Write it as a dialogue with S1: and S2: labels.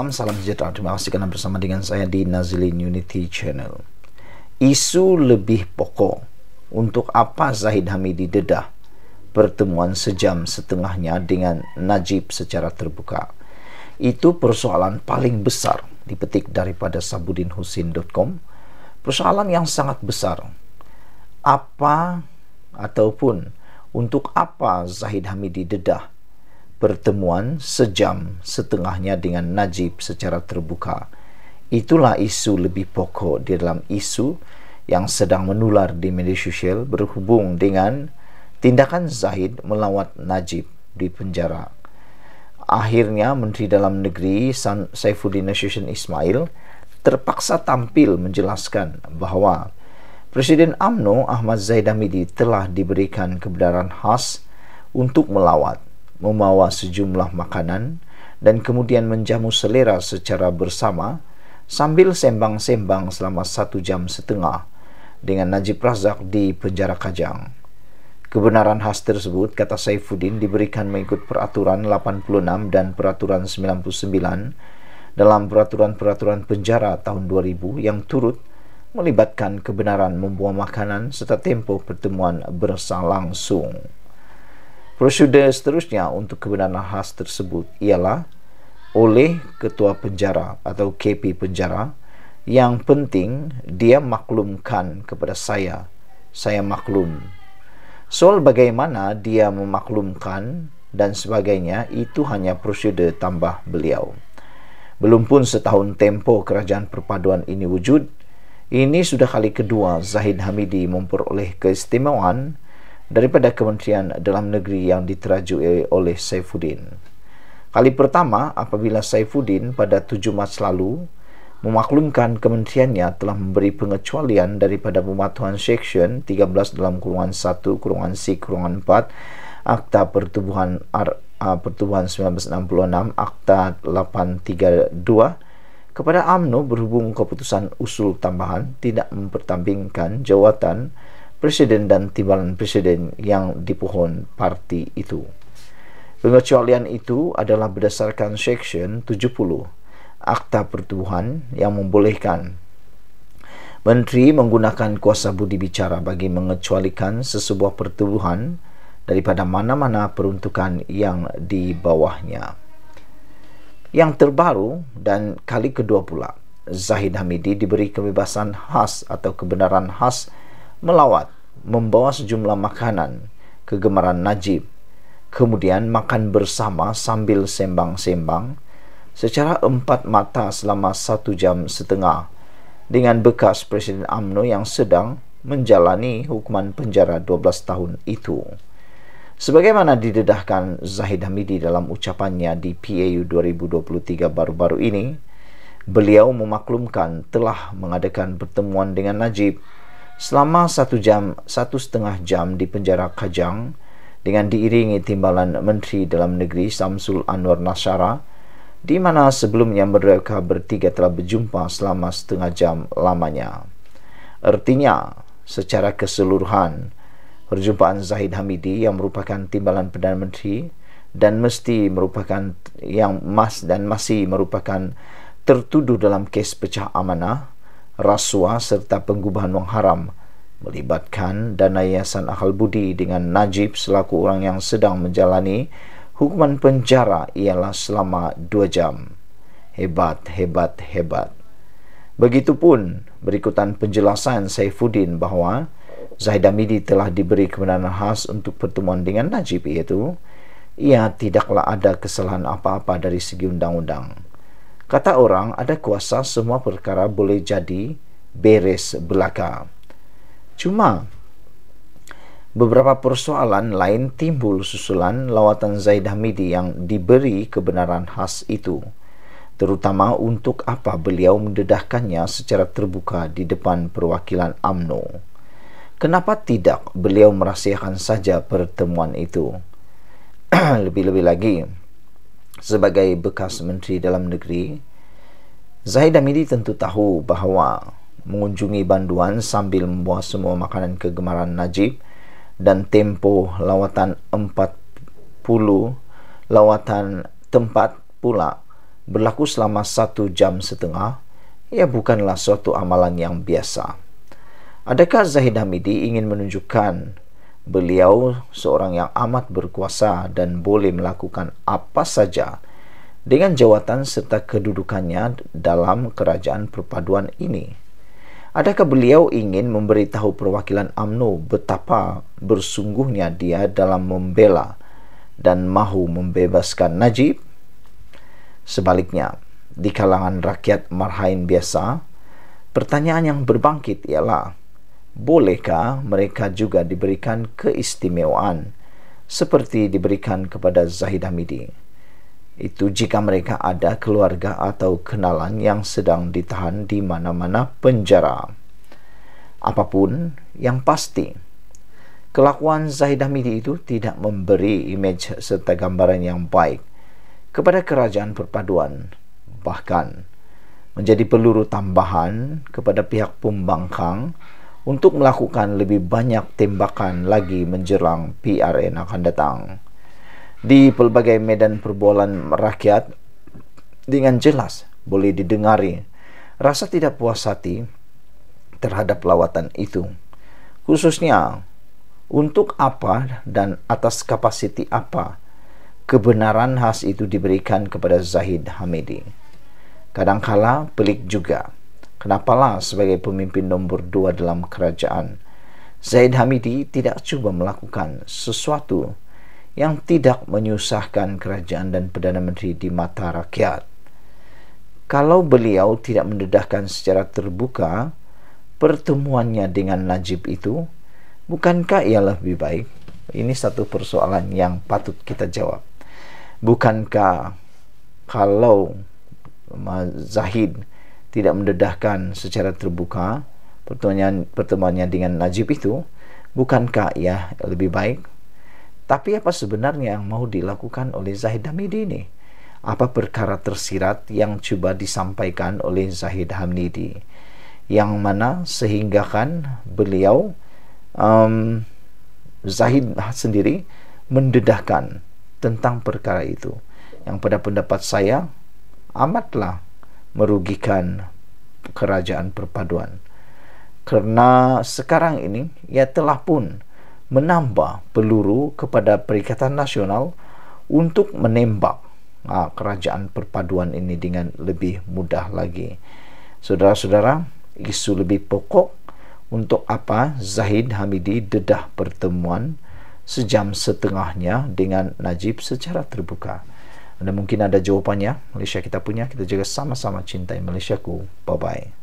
S1: Salam, salam sejahtera. Terima kasih karena bersama dengan saya di Nazlin Unity Channel. Isu lebih pokok. Untuk apa Zahid Hamidi dedah pertemuan sejam setengahnya dengan Najib secara terbuka? Itu persoalan paling besar dipetik daripada sabudinhusin.com. Persoalan yang sangat besar. Apa ataupun untuk apa Zahid Hamidi dedah pertemuan sejam setengahnya dengan Najib secara terbuka. Itulah isu lebih pokok di dalam isu yang sedang menular di media sosial berhubung dengan tindakan Zahid melawat Najib di penjara. Akhirnya Menteri Dalam Negeri Saifuddin Nasution Ismail terpaksa tampil menjelaskan bahawa Presiden AMNO Ahmad Zaid Hamidi telah diberikan kebenaran khas untuk melawat membawa sejumlah makanan dan kemudian menjamu selera secara bersama sambil sembang-sembang selama satu jam setengah dengan Najib Razak di penjara Kajang. Kebenaran khas tersebut, kata Saifuddin, diberikan mengikut peraturan 86 dan peraturan 99 dalam peraturan-peraturan penjara tahun 2000 yang turut melibatkan kebenaran membuang makanan serta tempo pertemuan bersalang langsung. Prosedur seterusnya untuk kebenaran khas tersebut ialah oleh ketua penjara atau KP penjara yang penting dia maklumkan kepada saya saya maklum soal bagaimana dia memaklumkan dan sebagainya itu hanya prosedur tambah beliau belum pun setahun tempo kerajaan perpaduan ini wujud ini sudah kali kedua Zahid Hamidi memperoleh keistimewaan daripada Kementerian Dalam Negeri yang diterajui oleh Saifuddin. Kali pertama apabila Saifuddin pada 7 Mac lalu memaklumkan kementeriannya telah memberi pengecualian daripada pematuhan Seksyen 13 dalam kurungan 1 kurungan C kurungan 4 Akta Pertubuhan R, Pertubuhan 1966 Akta 832 kepada AMNO berhubung keputusan usul tambahan tidak mempertambingkan jawatan presiden dan timbalan presiden yang dipohon parti itu. Pengecualian itu adalah berdasarkan Seksyen 70 Akta Pertubuhan yang membolehkan Menteri menggunakan kuasa budi bicara bagi mengecualikan sesebuah pertubuhan daripada mana-mana peruntukan yang di bawahnya. Yang terbaru dan kali kedua pula, Zahid Hamidi diberi kebebasan khas atau kebenaran khas melawat membawa sejumlah makanan kegemaran Najib kemudian makan bersama sambil sembang-sembang secara empat mata selama satu jam setengah dengan bekas Presiden UMNO yang sedang menjalani hukuman penjara 12 tahun itu. Sebagaimana didedahkan Zahid Hamidi dalam ucapannya di PAU 2023 baru-baru ini, beliau memaklumkan telah mengadakan pertemuan dengan Najib Selama satu jam, satu setengah jam di penjara Kajang dengan diiringi timbalan Menteri Dalam Negeri Samsul Anwar Nasara di mana sebelumnya mereka bertiga telah berjumpa selama setengah jam lamanya. Artinya, secara keseluruhan, perjumpaan Zahid Hamidi yang merupakan timbalan Perdana Menteri dan mesti merupakan yang mas dan masih merupakan tertuduh dalam kes pecah amanah rasuah serta pengubahan wang haram melibatkan dana yayasan akal budi dengan Najib selaku orang yang sedang menjalani hukuman penjara ialah selama 2 jam. Hebat, hebat, hebat. Begitupun berikutan penjelasan Saifuddin bahawa Zahid Amidi telah diberi kebenaran khas untuk pertemuan dengan Najib iaitu ia tidaklah ada kesalahan apa-apa dari segi undang-undang. Kata orang ada kuasa semua perkara boleh jadi beres belaka. Cuma beberapa persoalan lain timbul susulan lawatan Zaid Hamidi yang diberi kebenaran khas itu. Terutama untuk apa beliau mendedahkannya secara terbuka di depan perwakilan AMNO. Kenapa tidak beliau merahsiakan saja pertemuan itu? Lebih-lebih lagi, sebagai bekas menteri dalam negeri Zahid Amiri tentu tahu bahawa mengunjungi banduan sambil membawa semua makanan kegemaran Najib dan tempoh lawatan 40 lawatan tempat pula berlaku selama satu jam setengah ia bukanlah suatu amalan yang biasa adakah Zahid Hamidi ingin menunjukkan Beliau seorang yang amat berkuasa dan boleh melakukan apa saja dengan jawatan serta kedudukannya dalam kerajaan perpaduan ini. Adakah beliau ingin memberitahu perwakilan AMNO betapa bersungguhnya dia dalam membela dan mahu membebaskan Najib? Sebaliknya, di kalangan rakyat marhain biasa, pertanyaan yang berbangkit ialah, bolehkah mereka juga diberikan keistimewaan seperti diberikan kepada Zahid Hamidi? Itu jika mereka ada keluarga atau kenalan yang sedang ditahan di mana-mana penjara. Apapun yang pasti, kelakuan Zahid Hamidi itu tidak memberi imej serta gambaran yang baik kepada kerajaan perpaduan. Bahkan, menjadi peluru tambahan kepada pihak pembangkang untuk melakukan lebih banyak tembakan lagi menjelang PRN akan datang. Di pelbagai medan perbualan rakyat, dengan jelas boleh didengari rasa tidak puas hati terhadap lawatan itu. Khususnya, untuk apa dan atas kapasiti apa kebenaran khas itu diberikan kepada Zahid Hamidi. Kadangkala pelik juga Kenapalah sebagai pemimpin nombor dua dalam kerajaan Zaid Hamidi tidak cuba melakukan sesuatu yang tidak menyusahkan kerajaan dan Perdana Menteri di mata rakyat. Kalau beliau tidak mendedahkan secara terbuka pertemuannya dengan Najib itu, bukankah ia lebih baik? Ini satu persoalan yang patut kita jawab. Bukankah kalau Zahid tidak mendedahkan secara terbuka pertemuan pertemuannya dengan Najib itu bukankah ya lebih baik tapi apa sebenarnya yang mau dilakukan oleh Zahid Hamidi ini apa perkara tersirat yang coba disampaikan oleh Zahid Hamidi yang mana sehingga kan beliau um, Zahid sendiri mendedahkan tentang perkara itu yang pada pendapat saya amatlah merugikan kerajaan perpaduan kerana sekarang ini ia telah pun menambah peluru kepada Perikatan Nasional untuk menembak ha, kerajaan perpaduan ini dengan lebih mudah lagi saudara-saudara isu lebih pokok untuk apa Zahid Hamidi dedah pertemuan sejam setengahnya dengan Najib secara terbuka anda mungkin ada jawapannya. Malaysia kita punya. Kita jaga sama-sama cintai Malaysia ku. Bye-bye.